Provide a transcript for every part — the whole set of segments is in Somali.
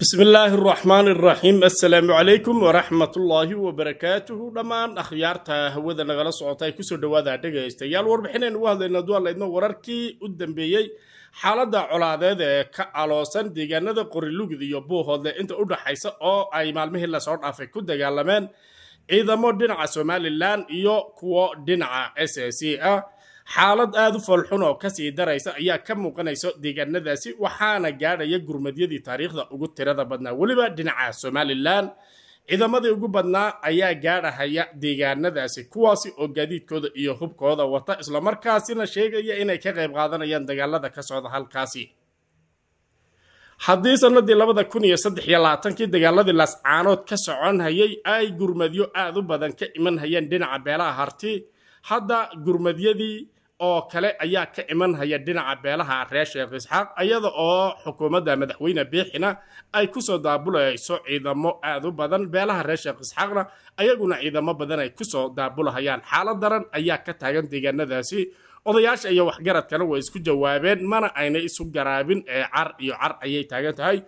bismi illaahi araxmaan araxiim assalaamu calaykum waraxmatullaahi wabarakaatuhu dhammaan akhyaarta hawada nagala socota ay kusoo dhawaada dhegaystayaal warbixineen hadlayna hadlaynaa dualaydno wararkii u dambeeyey xaaladda colaadeed ee ka aloosan deegaanada qorilugid iyo buuhoodle inta u dhaxaysa oo ay maalmihii lasoo dhaafay ku dagaalameen ciidamo dhinaca somalilan iyo kuwo dhinaca s a c ah xaalad aada u falxun oo kasii daraysa ayaa ka muuqanaysa deegaanadaasi waxaana gaadhaya gurmadyadii taariikhda ugu tirada badnaa weliba dhinaca somalilan ciidamadii ugu badnaa ayaa gaadhahaya deegaanadaasi kuwaasi oo gaadiidkooda iyo hubkooda wata islamarkaasina sheegaya inay ka qayb qaadanayaan dagaalada ka socda halkaasi haddii sanadii labada kun iyo saddex iyo labaatanki dagaaladii lascaanood ka soconhayay ay gurmadyo aad u badan ka iman hayeen dhinaca beelaha harti hadda gurmadyadii oo kale ayaa ka imanhaya dhinaca beelaha reer sheekh isxaaq ayada oo xukuumadda madaxweyne biixina ay kusoo daabulahayso ciidamo aad u badan beelaha reer sheekh isxaaqna ayaguna ciidamo badan ay kusoo daabulahayaan xaalad daran ayaa ka taagan deegaanadaasi odayaasha iyo waxgaradkana way isku jawaabeen mana aynay isu garaabin ee car iyo car ayay taagan tahay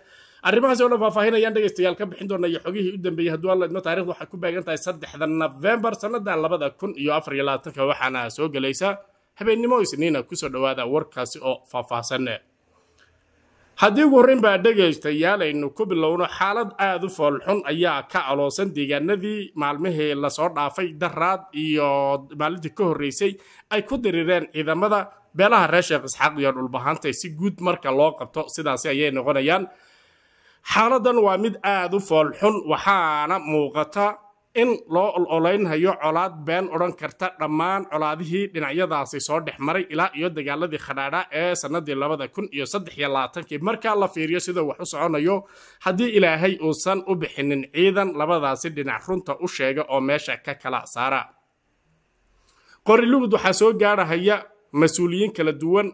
arrimahaasi oo dhan faahfaahinayaan dhegeystayaal ka bixin doona iyo xogihii u dambeeyey hadduu alla idmo taarikhdu waxay ku baagan tahay saddexda nofembar sannada labada kun iyo afar iyo labaatanka waxaana soo gelaysa habeennimo isniina ah kusoo dhowaada warkaasi oo faahfaahsan haddii ugu horreyn baa dhegaystayaal aynu ku bilowno xaalad aad u foolxun ayaa ka aloosan deegaanadii maalmihii lasoo dhaafay daraad iyo maalintii ka horreysay ay ku diriireen ciidamada beelaha reer sheekh isxaaq iyo dhulbahantay si guud marka loo qabto sidaasi ayay noqonayaan xaaladan waa mid aad u foolxun waxaana muuqata in loo ololaynhayo colaad been odhan karta dhammaan colaadihii dhinacyadaasi soo dhex maray ilaa iyo dagaaladii khadhaadha ee sannadii labada kun iyo saddex iyo labaatankii markaa la fiiriyo siduu wax u soconayo haddii ilaahay uusan u bixinin ciidan labadaasi dhinac runta u sheega oo meesha ka kala saara qorilugud waxaa soo gaadhahaya mas-uuliyiin kala duwan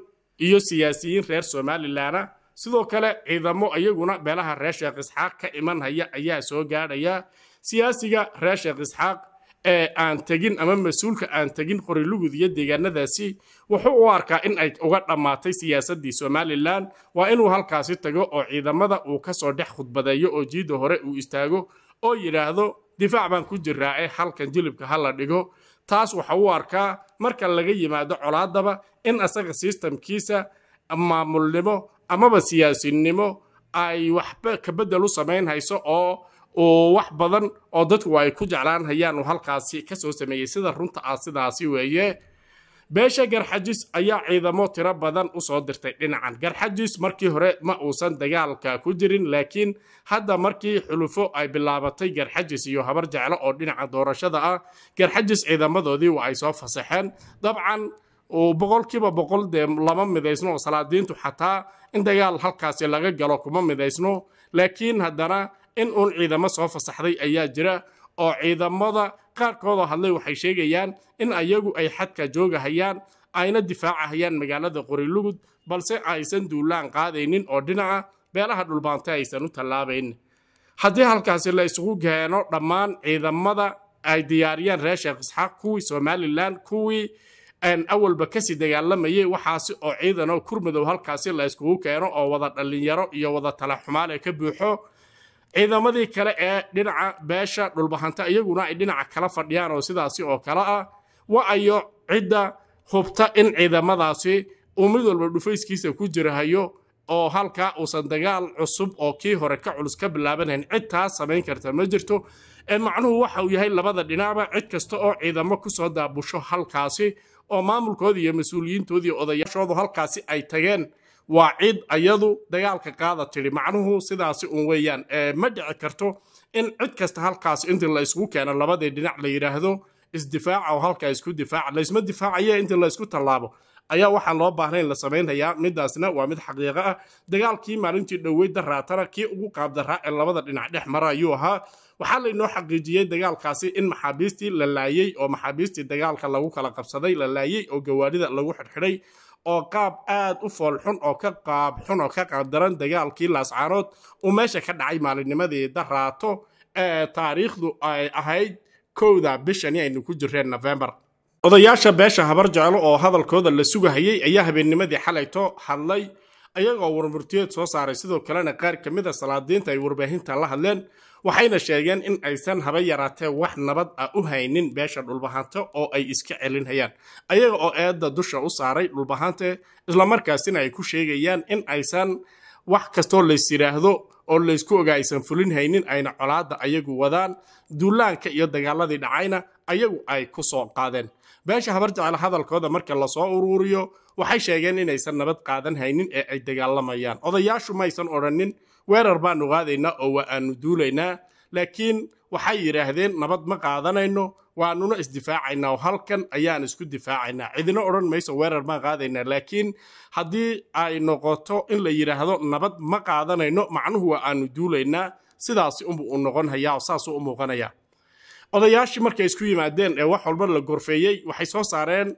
iyo siyaasiyiin reer somalilana sidoo kale ciidamo iyaguna beelaha reer sheekh isxaaq ka imanhaya ayaa soo gaadhaya siyaasiga reer sheekh isxaaq ee aan tegin ama mas-uulka aan tegin qorilugud iyo deegaanadaasi wuxuu u arkaa in ay uga dhammaatay siyaasaddii somalilan waa inuu halkaasi tago oo ciidamada uu ka soo dhex khudbadeeyo oo jiida hore uu istaago oo yidhaahdo difaac baan ku jiraa ee halkan jilibka ha la dhigo taas waxa uu arkaa marka laga yimaado colaadaba in asaga sistamkiisa maamulnimo amaba siyaasinimo ay waxba kabedel u samayn hayso oo oo wax badan oo dadku ay ku jeclaan hayaanu halkaasi kasoo sameeyey sida runta ah sidaasi weeye beesha garxajis ayaa ciidamo tiro badan usoo dirtay dhinacan garxajis markii hore ma uusan dagaalka ku jirin laakiin hadda markii xulufo ay bilaabatay garxajis iyo habar jeclo oo dhinaca doorashada ah garxajis ciidamadoodii waa ay soo fasaxeen dabcan boqolkiiba boqol dee lama midaysno oo salaadiintu xataa in dagaal halkaasi laga galo kuma midaysno laakiin haddana in uun ciidamo soo fasaxday ayaa jira oo ciidamada qaarkoodoo hadlay waxay sheegayaan in ayagu ay xadka joogahayaan ayna difaacahayaan magaalada qorilugud balse aysan duulaan qaadaynin oo dhinaca beelaha dhulbaanta aysan u tallaabayn haddii halkaasi la isugu keeno dhammaan ciidamada ay diyaariyaan reer sheekh isxaaq kuwii somalilan kuwii awalba kasii dagaalamayay waxaasi oo ciidan oo kurmadow halkaasi la yskugu keeno oo wada dhallinyaro iyo wada tala xumaale ka buuxo ciidamadii kale ee dhinaca beesha dhulbahanta iyaguna ay dhinaca kala fadhiyaan oo sidaasi oo kale ah waayo cidda hubta in ciidamadaasi uu mid walba dhufayskiisa ku jirahayo oo halkaa uusan dagaal cusub oo kii hore ka culus ka bilaabanayn cid taas samayn karta ma jirto ee macnuhu waxa uu yahay labada dhinacba cid kasta oo ciidamo kusoo daabusho halkaasi oo maamulkoodii iyo mas-uuliyiintoodii odayaashoodu halkaasi ay tageen waa cid ayadu dagaalka qaada tiri macnuhu sidaasi uun weeyaan eh, ma dhici karto in cid kasta halkaas intii la isugu keeno labadii dhinac la yidhaahdo isdifaaca oo halkaa isku difaaca laysma difaacaya intii laysku tallaabo ayaa waxaan loo baahnayn la samaynhayaa midaasna waa mid xaqiiqo ah dagaalkii maalintii dhoweyda raatana kii ugu qaabdaraa ee labada dhinac dhex mara ayuu ahaa waxaa laynoo xaqiijiyey dagaalkaasi in maxaabiistii la laayey oo maxaabiistii dagaalka lagu kala qabsaday la laayey oo gawaadhida lagu xidhxidhay oo qaab aad u foolxun oo ka qaab xun oo ka qadaran dagaalkii laascaanood uu meesha ka dhacay maalinimadii daraato ee taariikhdu ay ahayd kowda bishani aynu ku jireen nofembar odayaasha beesha habar jeclo oo hadalkooda la sugahayey ayaa habeennimadii xalayto hadlay iyagoo warmurtiyeed soo saaray sidoo kalena qaar ka mid a ah salaadiinta ay warbaahinta la hadleen waxayna sheegeen in aysan haba yaraatee wax nabad ah u haynin beesha dhulbahanta oo ay iska celinhayaan ayaga oo eedda dusha u saaray dhulbahante islamarkaasina ay ku sheegayaan in aysan wax kastoo lays yidhaahdo oo laysku ogaa aysan fulin haynin ayna colaadda ayagu wadaan duulaanka iyo dagaaladii dhacayna ayagu ay ku soo qaadeen beesha habar jecel hadalkooda marka lasoo uruuriyo waxay sheegeen inaysan nabad qaadan haynin ee ay dagaalamayaan odayaashu maysan odhanin weerar baanu qaadaynaa oo waa aanu duulaynaa laakiin waxay yidhaahdeen nabad ma qaadanayno waanuna isdifaacaynaa oo halkan ayaan isku difaacaynaa cidino odhan mayso weerar baan qaadaynaa laakiin haddii ay noqoto in la yidhaahdo nabad ma qaadanayno macnuhu waa aanu duulaynaa sidaasi unbuu u noqon hayaa oo saasuu u muuqanayaa odayaashii markay isku yimaadeen ee wax walba la gorfeeyey waxay soo saareen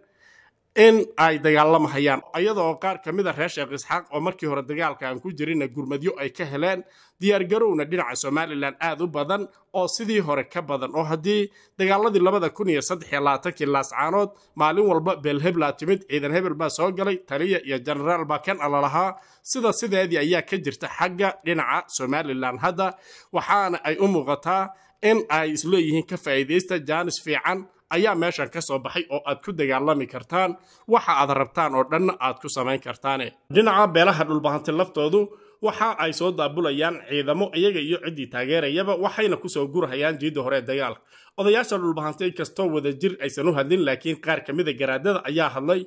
in ay dagaalamahayaan iyadoo qaar ka mid a ah reer sheekh isxaaq oo markii hore dagaalka aan ku jirinna gurmadyo ay ka heleen diyaargarowna dhinaca somalilan aad u badan oo sidii hore ka badan oo haddii dagaaladii labada kun iyo saddexiyo labaatankii laascaanood maalin walba beelheblaa timid ciidan hebel baa soo galay taliya iyo jenaraal baa kan alalahaa sida sideedii ayaa ka jirta xagga dhinaca somalilan hadda waxaana ay u muuqataa in ay isleeyihiin ka faa'iidaysta jaanis fiican ayaa meeshan ka soo baxay oo aad ku dagaalami kartaan waxa aad rabtaan oo dhanna aad ku samayn kartaane dhinaca beelaha dhulbahanti laftoodu waxa ay soo daabulayaan ciidamo iyaga iyo ciddii taageerayaba waxayna ku kusoo gurhayaan jiidda hore ee dagaalka odayaasha dhulbahanti kastoo wada jir aysan u hadlin laakiin qaar ka mida ah garaadada ayaa hadlay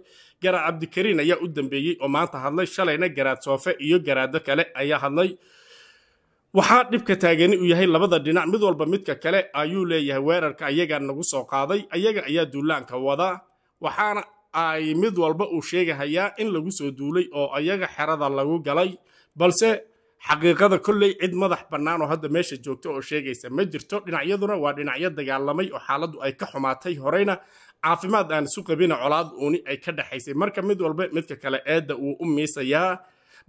garaad cabdikariin ayaa u dambeeyey oo maanta hadlay shalayna garaad soofe iyo garaado kale ayaa hadlay waxaa dhibka taagani uu yahay labada dhinac mid walba midka kale ayuu leeyahay weerarka ayagaa nagu soo qaaday ayaga ayaa duulaanka wada waxaana ay mid walba uu sheegahayaa in lagu soo duulay oo ayaga xerada lagu galay balse xaqiiqada kolley cid madax bannaan oo hadda meesha joogta oo sheegaysa ma jirto dhinacyaduna waa dhinacyo dagaalamay oo xaaladdu ay ka xumaatay horeyna caafimaad aan isu qabina colaad uuni ay ka dhexaysay marka mid walba midka kale eedda uu u miisayaa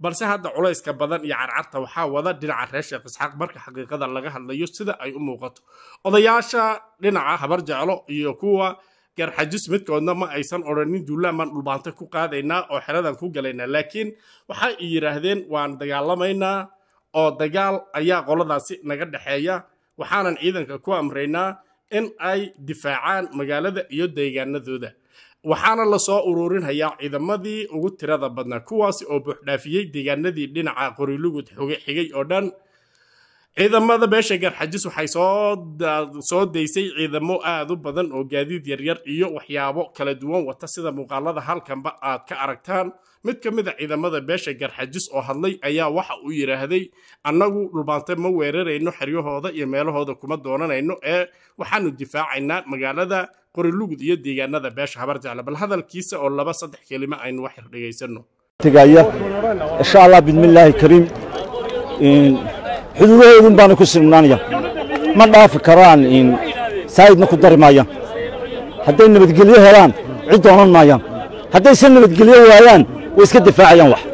balse hadda culayska badan iyo carcarta waxaa wada dhinaca reer sheekh isxaaq marka xaqiiqada laga hadlayo sida ay u muuqato odayaasha dhinaca habar jeclo iyo kuwa garxajis midkoodna ma aysan odhanin duulaan baan dhulbaantay ku qaadaynaa oo xeradan ku galaynaa laakiin waxay yidhaahdeen waan dagaalamaynaa oo dagaal ayaa qoladaasi naga dhexeeya waxaanan ciidanka ku amraynaa in ay difaacaan magaalada iyo deegaanadooda waxaana lasoo ururinhayaa ciidamadii ugu tirada badnaa kuwaasi oo buuxdhaafiyey deegaanadii dhinaca qorilugud xoge xigay oo dhan ciidamada beesha garxajis waxay soo daysay ciidamo aad u badan oo gaadiid yaryar iyo waxyaabo kala duwan wata sida muuqaalada halkanba aad ka aragtaan mid ka mid a ciidamada beesha gaarxajis oo hadlay ayaa waxa uu yidhaahday annagu dhulbaante ma weerarayno xeryahooda iyo meelahooda kuma doonanayno ee waxaanu difaacaynaa magaalada qorilugud iyo deegaanada beesha habar jecla bal hadalkiisa oo laba saddex kelimo aynu wax dhegaysanno insha allah bismillaahi kariim xuduudahoodun baana ku sugnaanaya ma dhaafi karaan saa'idna ku dari maayaan hadday nabadgelyo helaan cid doonan maayaan haddayse nabadgelyo waayaan way iska difaacayaan wax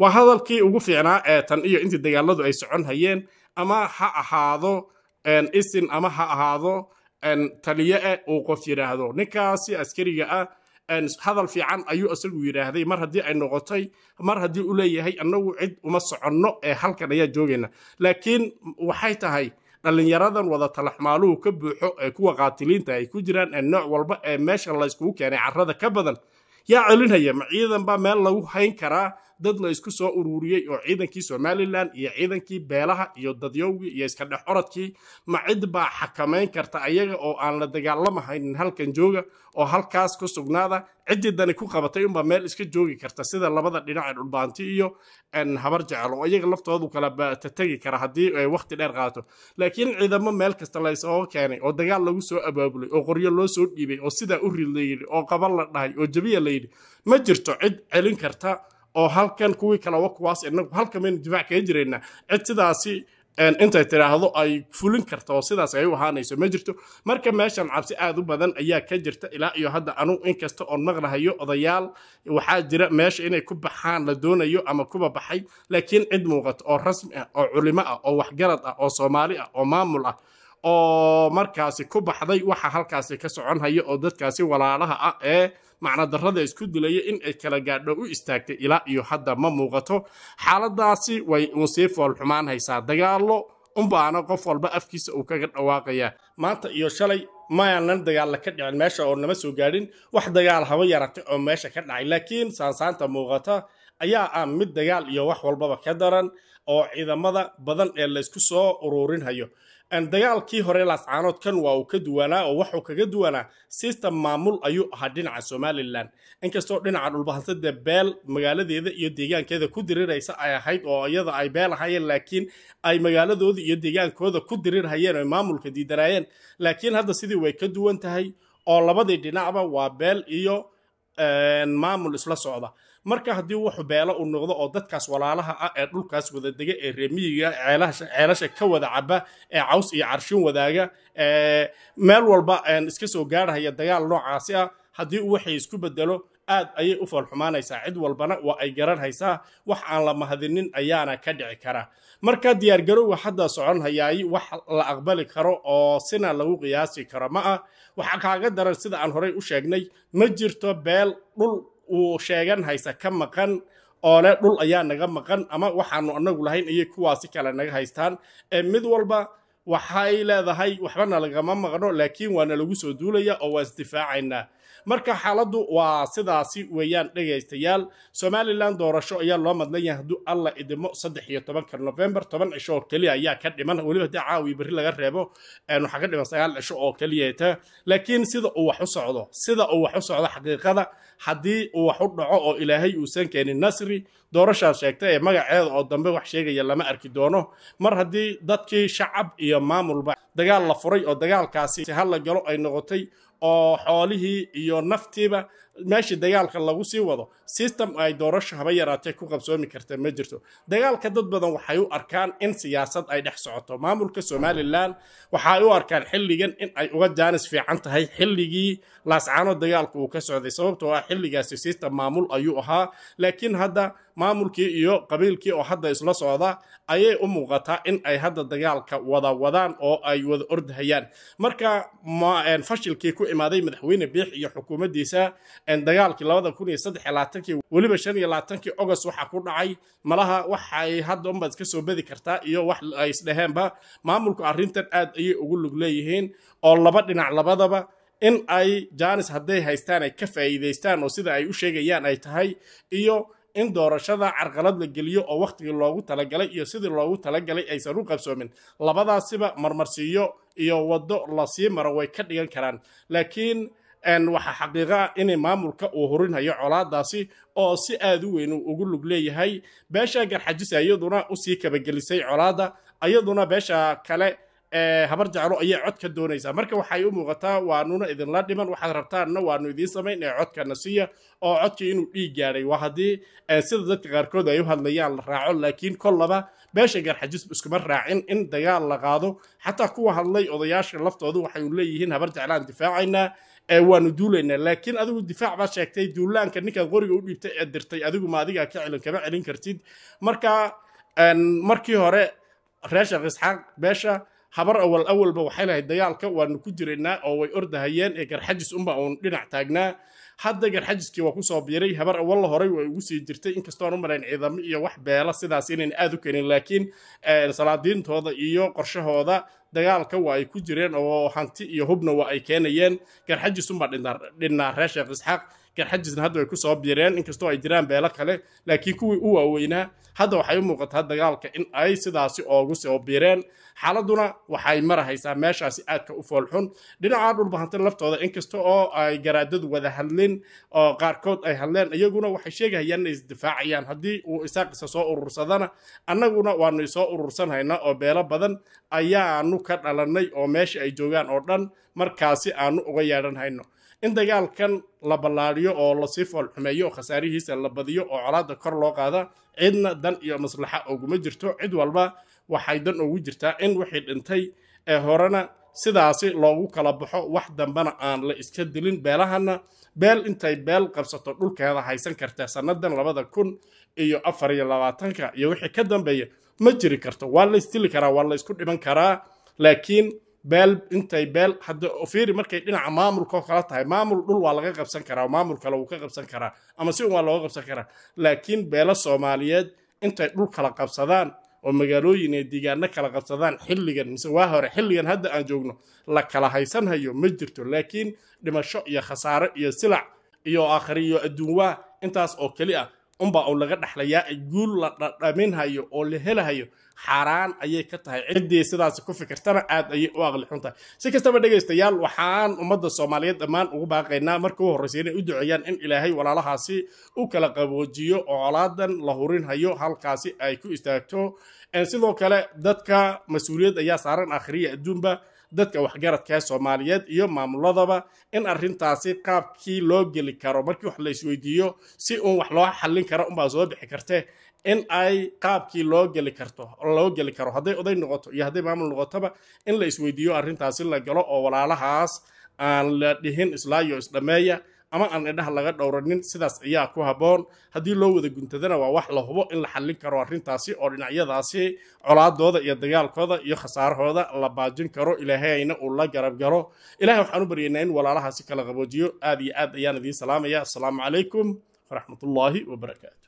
waa hadalkii ugu fiicnaa ee tan iyo intii dagaaladu ay socon hayeen ama ha ahaado isin ama ha ahaado taliye ah uu qof yidhaahdo ninkaasi askariga ah hadal fiican ayuu isagu yidhaahday mar haddii ay noqotay mar haddii u leeyahay annagu cid uma soconno ee halkan ayaa joogayna laakiin waxay tahay dhallinyaradan wada talaxmaaluhu ka buuxo ee kuwa qaatiliinta ay ku jiraan ee nooc walba ee meesha layskugu keenay carrada ka badan yaa celinaya ma ciidan baa meel lagu hayn karaa dad laysku soo uruuriyey oo ciidankii somalilan iyo ciidankii beelaha iyo dadyowgii iyo iska dhex oradkii ma cid baa xakamayn karta ayaga oo aan la dagaalamahaynin halkan jooga oo halkaas ku sugnaada ciddii dani ku qabatay unbaa meel iska joogi karta sida labada dhinac ee dhulbaanti iyo habar jecel oo iyaga laftoodu kala tegi kara haddii ay wakhti dheer qaato laakiin ciidamo meel kasta laysoo keenay oo dagaal lagu soo abaabulay oo qoryo loo soo dhiibay oo sidaa u rid la yidhi oo qabal la dhahay oo jabiya la yidhi ma jirto cid celin karta oo halkan kuwii kaleba kuwaas inagu halkamaynu difaac kaga jiraynaa cid sidaasi intay tidhaahdo ay fulin karta oo sidaas ay u ahaanayso ma jirto marka meeshan cabsi aad u badan ayaa ka jirta ilaa iyo hadda anu inkasta oon maqlahayo odayaal waxaa jira meesha inay ku baxaan la doonayo ama kuba baxay laakiin cid muuqato oo rasmi ah oo culimo ah oo waxgarad ah oo soomaali ah oo maamul ah oo markaasi ku baxday waxa halkaasi ka soconhaya oo dadkaasi walaalaha ah ee macnodarrada isku dilaya in ay kala gaadho u istaagtay ilaa iyo hadda ma muuqato xaaladaasi way unsii xumaan haysaa dagaallo unbaana qof walba afkiisa uu kaga dhawaaqayaa maanta iyo shalay mayaannan dagaalla ka dhicin meesha oo nama soo gaadhin wax dagaal haba yarata oo meesha ka dhacay laakiin saansaanta muuqata ayaa ah mid dagaal iyo wax walbaba ka daran oo ciidamada badan ee laysku soo uruurinhayo dagaalkii hore laascaanoodkan waa uu ka duwanaa oo waxuu kaga duwanaa sistem maamul ayuu ahaa dhinaca somalilan inkastoo dhinaca dhulbahansada beel magaaladeeda iyo deegaankeeda ku diriraysa ay ahayd oo iyada ay beel ahayeen laakiin ay magaaladooda iyo deegaankooda ku dirirhayeen oy maamulka diidanaayeen laakiin hadda sidii way ka duwan tahay oo labadii dhinacba waa beel iyo maamul isla socda marka haddii wuxu beelo u noqdo oo dadkaas walaalaha ah ee dhulkaas wada dega ee remiyiga ceelasha ka wada caba ee caws iyo carshin wadaaga meel walba iska soo gaarhaya dagaal noocaasi ah haddii waxay isku bedelo aad ayay u foolxumaanaysaa cid walbana waa ay garan haysaa wax aan la mahadinin ayaana ka dhici karaa markaa diyaargarowga hadda soconhayaay wax la aqbali karo oo sina lagu qiyaasi karo ma ah waxaa kaaga daran sida aan horey u sheegnay ma jirto beel dhul uu sheegan haysa ka maqan oo leh dhul ayaa naga maqan ama waxaanu anagu lahayn ayay kuwaasi kale naga haystaan ee mid walba waxay leedahay waxbana lagama maqno laakiin waana lagu soo duulayaa oo waa isdifaacaynaa marka xaaladdu waa sidaasi weeyaan dhegaystayaal somalilan doorasho ayaa loo madlan yahay hadduu alla idimo saddex iyo tobanka november toban cisho oo keliya ayaa ka dhiman weliba haddii caawi berri laga reebo waxaa ka dhiman sagaal cisho oo keliyata laakiin sida uu wax u socdo sida uu wax u socdo xaqiiqada haddii uu wax u dhaco oo ilaahay uusan keenin nasri doorashaas sheegta ee magaceeda oo dambe wax sheegaya lama arki doono mar haddii dadkii shacab iyo maamulba dagaal la furay oo dagaalkaasi la galo ay noqotay oo xoolihii iyo naftiiba meeshii dagaalka lagu sii wado system ay doorasho haba yaraatee ku qabsoomi karta ma jirto dagaalka dad badan waxay u arkaan in siyaasad ay dhex socoto maamulka somalilan waxay u arkaan xilligan in ay uga jaanis fiican tahay xilligii laascaano dagaalka uu ka socday sababtoo ah xilligaasi system maamul ayuu ahaa laakiin hadda maamulkii iyo qabiilkii oo hadda isla socda ayay u muuqataa in ay hadda dagaalka wada wadaan oo ay wada ordahayaan marka fashilkii ku imaaday madaxweyne biix iyo xukuumaddiisa dagaalkii labada kun iyo saddex iyo labaatankii weliba shan iyo labaatankii ogost waxaa ku dhacay malaha waxay hadda unbaad iska soo bedi kartaa iyo wax ay isdhaheenba maamulku arrintan aad ayay ugu lug leeyihiin oo laba dhinac labadaba in ay jaanis hadday haystaan ay ka faa'iidaystaan oo sida ay u sheegayaan ay tahay iyo in doorashada carqalad la geliyo oo wakhtigii loogu talagalay iyo sidii loogu talagalay aysan u qabsoomin labadaasiba marmarsiiyo iyo waddo la sii maro way ka dhigan karaan laakiin waxaa xaqiiqaa in maamulka uu horinayo colaadaasi oo si aad u weyn ugu lug leeyahay beesha garxajis iyaduna usii kabagelisay colaada ayaduna beesha kale habar jeclo ayay codka doonaysaa marka waxay u muuqataa waanuna idinla dhiman waxaad rabtaanna waanu idiin samayn ee codkana siiya oo codkii inuu dhiig gaaday waa haddii sida dadka qaarkood ay u hadlayaan la raaco laakiin kollaba beesha garxajis iskuma raacin in dagaal la qaado xataa kuwa hadlay odayaasha laftoodu waxay u leeyihiin habar jeclaan difaacaynaa waanu duulaynaa laakiin adigu difaac baa sheegtay duulaanka ninkaad qoriga u dhiibtay ee dirtay adigu ma adigaa ka celin kama celin kartid marka markii hore reeshakh isxaaq beesha habar awal awalba waxay lahayd dagaalka waanu ku jiraynaa oo way ordahayeen ee garxajis unba uun dhinac taagnaa haddagan xajiskii waa kusoo biiray habar awalla horey way ugu sii jirtay inkastoon u marayn ciidamo iyo wax beela sidaas inaan aada u kenin laakiin eh, salaadiintooda iyo qorshahooda dagaalka waa ay ku jireen oo hanti iyo hubna waa ay keenayeen garxajisunbaa dhinnaa reer sheekh isxaaq garxajisna hadda way ku soo biireen inkastoo ay jiraan beelo kale laakiin kuwii u waaweynaa hadda waxay u muuqataa dagaalka in ay sidaasi oogu soo biireen xaaladuna waxay marahaysaa meeshaasi aadka u foolxun dhinaca dhulbahanta laftooda inkasta oo ay garaadadu wada hadlin oo qaarkood ay hadleen iyaguna waxay sheegahayaan inay isdifaacayaan haddii uu isaaqisa soo urursadana annaguna waanu isoo urursanhayna oo beelo badan ayaanu ka dhalannay oo meesha ay joogaan oo dhan markaasi aanu uga yeedhan hayno in dagaalkan la ballaadhiyo oo lasii foolxumeeyo oo khasaarihiisa la badiyo oo colaadda kor loo qaada cidna dan iyo maslaxa uguma jirto cid walba waxay dan ugu jirtaa in wixii dhintay ee horena sidaasi loogu kala baxo wax dambena aan la iska dilin beelahana beel intay beel qabsato dhulkeeda haysan kartaa sannadan labada kun iyo afar iyo labaatanka iyo wixii ka dambeeya ma jiri karto waa laysdili karaa waa la laysku dhiman karaa laakiin beel intay beel hadda fiiri markay dhinaca maamulkaoo kala tahay maamul dhul waa laga qabsan karaa oo maamul kale wuu ka qabsan karaa ama si un waa looga qabsan karaa laakiin beelo soomaaliyeed intay dhul kala qabsadaan oo magaalooyin ee deegaano kala qabsadaan xilligan mise waa hore xilligan hadda aan joogno la kala haysanhayo ma jirto laakiin dhimasho iyo khasaare iyo silac iyo aakhri iyo adduun waa intaas oo keli ah unbaa u laga dhexlayaa guul la dhadhaminhayo oo la helahayo xaaraan ayay ka tahay ciddii sidaasi ku fikirtana aad ayay u aqli xun tahay si kastaba dhegaystayaal waxaan ummadda soomaaliyeed dhammaan ugu baaqaynaa marka u horreysa inay u duceeyaan in ilaahay walaalahaasi u kala qaboojiyo oo colaadan la hurinhayo halkaasi ay ku istaagto sidoo kale dadka mas-uuliyad ayaa saaran akhriya adduunba dadka waxgaradka ee soomaaliyeed iyo maamuladaba in arintaasi qaabkii loo geli karo markii wax la isweydiiyo si uun wax loo xallin kara unbaa soo bixi karte in ay qaabkii loo geli karto loo geli karo hadday oday noqoto iyo hadday maamul noqotoba in la isweydiiyo arintaasi la galo oo walaalahaas aan la dhihin islaayo isdhameeya ama aan indhaha laga dhowranin sidaas ayaa ku haboon haddii loo wada guntadana waa wax la hubo in la xallin karo arrintaasi oo dhinacyadaasi colaadooda iyo dagaalkooda iyo khasaarahooda la baajin karo ilaahayna uu la garab galo ilahay waxaan u baryaynaa in walaalahaasi kala qaboojiyo aad iyo aad ayaan idiin salaamaya assalaamu calaykum waraxmatullaahi wabarakaatu